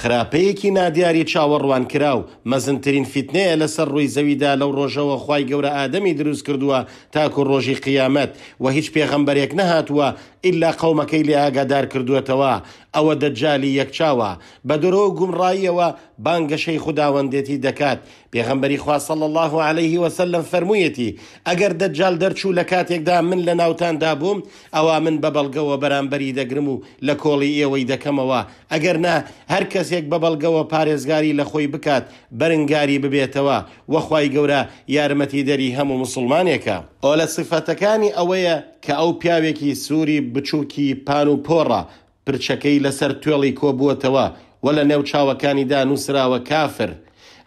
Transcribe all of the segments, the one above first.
خراپەیەکی نادیاری چاوەڕوان کرا و مەزنترین فیتنەیە لەسەر ڕووی زەویدا لەو ڕۆژەوە خی گەورە ئادەمی دروست کردووە تاکو ڕۆژی قیامەت و هیچ پێغەمبەرێک نەهاتووە ئللا قەومەکەی لێ ئاگادار کردوێتەوە ئەوە دەجای یەکچاوە بە درۆ گومڕاییەوە بانگەشەی خودداوەندێتی دەکات پێغەمبەری خواسەڵ الله عليه وسلم فەرموویەتی ئەگەر دەجال دەرچوو لە کاتێکدا من لە ناوتاندا بووم ئەوا من بە بەڵگەوە بەرامبەری دەگرم و لە کۆڵی ئێوەی دەکەمەوە ئەگەر نا هەرکە کەسێک بە بەڵگەوە پارێزگاری لە خۆی بکات بەرنگاری ببێتەوە وەخوای گەورە یارمەتی دەری هەموو مسلمانێکە ئۆ لە سفەتەکانی ئەوەیە کە ئەو پیاوێکی سووری بچووکی پان و پۆڕە پرچەکەی لەسەر توێڵی کۆبووەتەوە وە لە نێو چاوەکانیدا نووسراوە کافر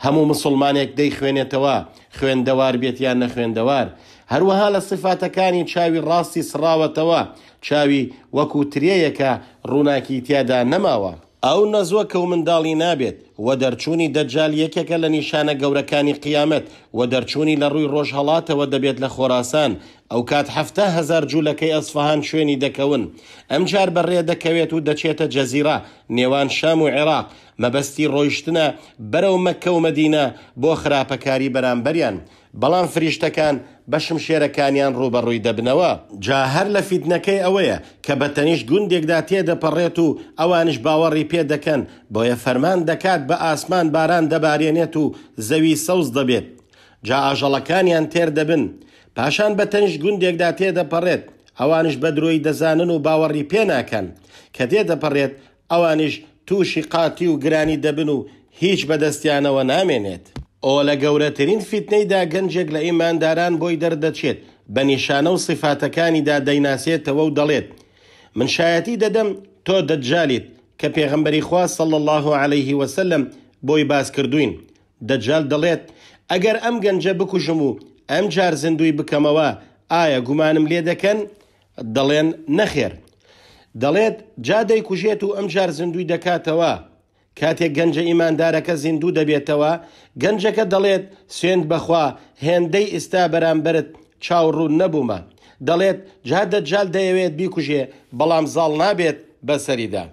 هەموو مسلمانێک دەی خوێنێتەوە خوێندەوار بێت یان نەخوێندەوار هەروەها لە سفاتەکانی چاوی ڕاستی سراوەتەوە چاوی وەکو ترەیەکە ڕووناکی تیادا نەماوە ئەو نەزوە کە و منداڵی نابێت وە دەرچوونی دەجال یەکێکە لە نیشانە گەورەکانی قیامەت وە دەرچوونی لە ڕووی ڕۆژهڵاتەوە دەبێت لە خۆراسان ئەو کات هەفته هزار جوولەکەی ئەسفهان شوێنی دەکەون ئەم جار بەڕێ دەکەوێت و دەچێتە جەزیرا نێوان شام و عێراق مەبەستی ڕۆیشتنە بەرەو مەکە و مەدینە بۆ خراپەکاری بەرامبەریان بەڵام فریشتەکان بەشم شێرەکانیان ڕوبەڕووی دەبنەوە جا هەر لە فیدنەکەی ئەوەیە کە بە تەنیش گوندێکدا تێدەپەڕێت و ئەوانش باوەڕی پێ دەکەن بۆیە فەرمان دەکات بە ئاسمان باران دەبارێنێت و زەوی سەوز دەبێت جا ئاژەڵەکانیان تێر دەبن پاشان بە تەنیش گوندێکدا تێدەپەڕێت ئەوانش بە درۆی دەزانن و باوەڕی پێناکەن کە تێدەپەڕێت ئەوانش تووشی قاتی و گرانی دەبن و هیچ بەدەستیانەوە نامێنێت ئەو لە گەورەترین فیتنەیدا گەنجێک لە ئیمانداران بۆی دەردەچێت بە نیشانە و سفاتەکانیدا دەیناسێتەوە و دەڵێت من شایەتی دەدەم تۆ دەجالیت کە پێغمبەری خوا سەڵ الله عليه وسلم بۆی باس کردوین دەجال دەڵێت ئەگەر ئەم گەنجە بکوژم و ئەم جار زندوی بکەمەوە ئایا گومانم لێ دەکەن دەڵێن نەخێر دەڵێت جادەی کوژێت و ئەم جار زندوی دەکاتەوە کاتێک گەنجە ئیماندارەکە زیندوو دەبێتەوە گەنجەکە دەڵێت سوێند بەخوا هێندەی ئێستا بەرامبرت چاوڕوون نەبوومە دەڵێت جادەجال دەیەوێت بیکوژێ بەڵام زاڵ نابێت بەسەریدا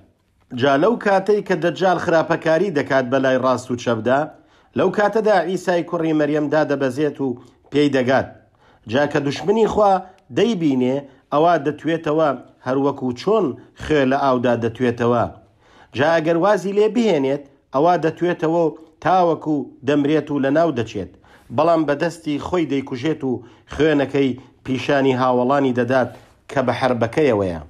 جا لەو کاتەی کە دەجار خراپەکاری دەکات بەلای ڕاست و چەبدا لەو کاتەدا ئیسای کوڕی مەریەمدا دەبەزێت و پێی دەگات جاکە دوشمنی خوا دەیبینێ ئەوە دەتوێتەوە هەروەکو چۆن خێ لە ئاودا دەتوێتەوە جاگەر وازی لێ بهێنێت ئەوا دەتوێتەوە تاوەکو دەمرێت و لە ناو دەچێت بەڵام بەدەستی خۆی دەیکوژێت و خوێنەکەی پیشانی هاوڵانی دەدات کە بە حربەکەیەوەیە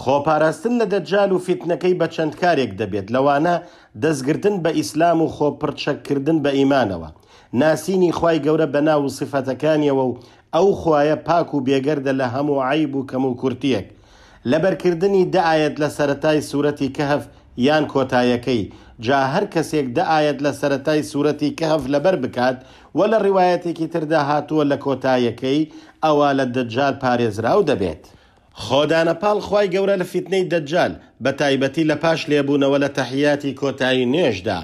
خۆپاراستن لە دەجال و فیتنەکەی بە چەند کارێک دەبێت لەوانە دەستگرتن بە ئیسلام و خۆپڕچەکردن بە ئیمانەوە ناسینی خی گەورە بە ناو سفەتەکانیەوە و ئەو خویە پاک و بێگەردە لە هەموو عیب و کەم و کورتیەک لەبەرکردنی دەعاەت لە سەتای سوورەتی کەهف یان کۆتایەکەی جا هەر کەسێک دەعاەت لە سەتای سوورەتی کەهف لەبەر بکات و لە ڕیواەتێکی تردا هاتووە لە کۆتایەکەی ئەوە لە دەجار پارێزراو دەبێت. خۆدانەپاڵ خی گەورە لە فیتنەی دەجال بە تایبەتی لە پاش لێبوونەوە لە تەحیاتی کۆتایی نوێژدا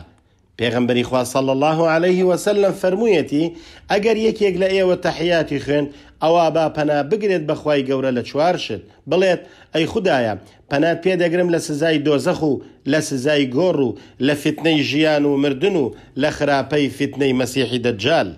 پێغمبەری خواسەڵ الله عليه وسلم فەرموویەتی ئەگەر یەکێک لە ئێوە تەحیاتی خوێن ئەوە با پەنا بگرێت بەخوای گەورە لە چوار شت بڵێت ئەی خدایە پەنات پێدەگرم لە سزای دۆزەخ و لە سزای گۆڕ و لە فتنەی ژیان و مردن و لە خراپەی فتنەی مەسیحی دەجال.